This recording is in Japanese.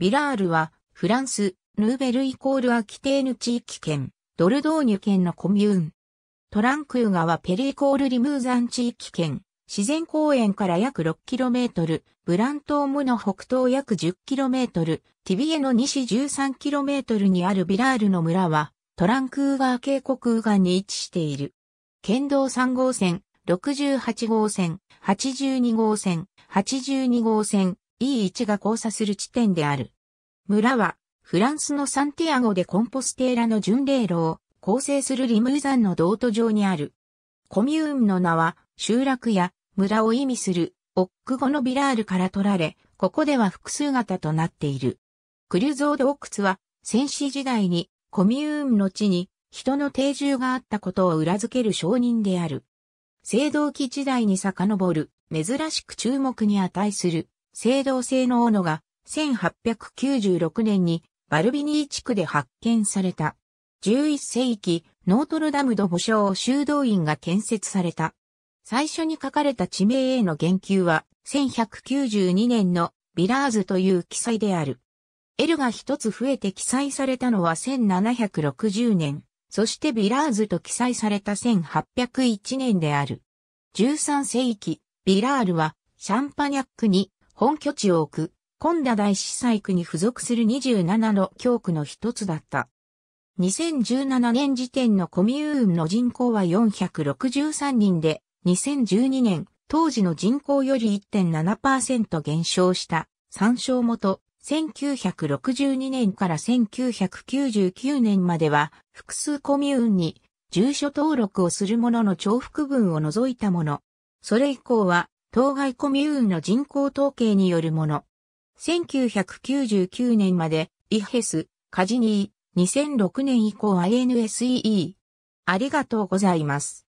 ビラールは、フランス、ヌーベルイコールアキテーヌ地域圏、ドルドーニュ県のコミューン。トランクー川ペリイコールリムーザン地域圏、自然公園から約 6km、ブラントームの北東約 10km、ティビエの西 13km にあるビラールの村は、トランクーガー渓谷岸に位置している。県道3号線、68号線、82号線、82号線、いい位置が交差する地点である。村は、フランスのサンティアゴでコンポステーラの巡礼路を構成するリムーザンの道途上にある。コミューンの名は、集落や村を意味する、オック語のビラールから取られ、ここでは複数型となっている。クリュゾー洞窟は、戦死時代にコミューンの地に人の定住があったことを裏付ける証人である。青銅器時代に遡る、珍しく注目に値する青銅製の斧が1896年にバルビニー地区で発見された。11世紀、ノートルダムド保証修道院が建設された。最初に書かれた地名への言及は、1192年のビラーズという記載である。L が一つ増えて記載されたのは1760年、そしてビラーズと記載された1801年である。13世紀、ビラールはシャンパニャックに本拠地を置く、今田大司祭区に付属する27の教区の一つだった。2017年時点のコミューンの人口は463人で、2012年、当時の人口より1.7%減少した参照元、1962年から1999年までは複数コミューンに住所登録をするものの重複分を除いたもの。それ以降は当該コミューンの人口統計によるもの。1999年まで、イヘス、カジニー、2006年以降 i n s e e ありがとうございます。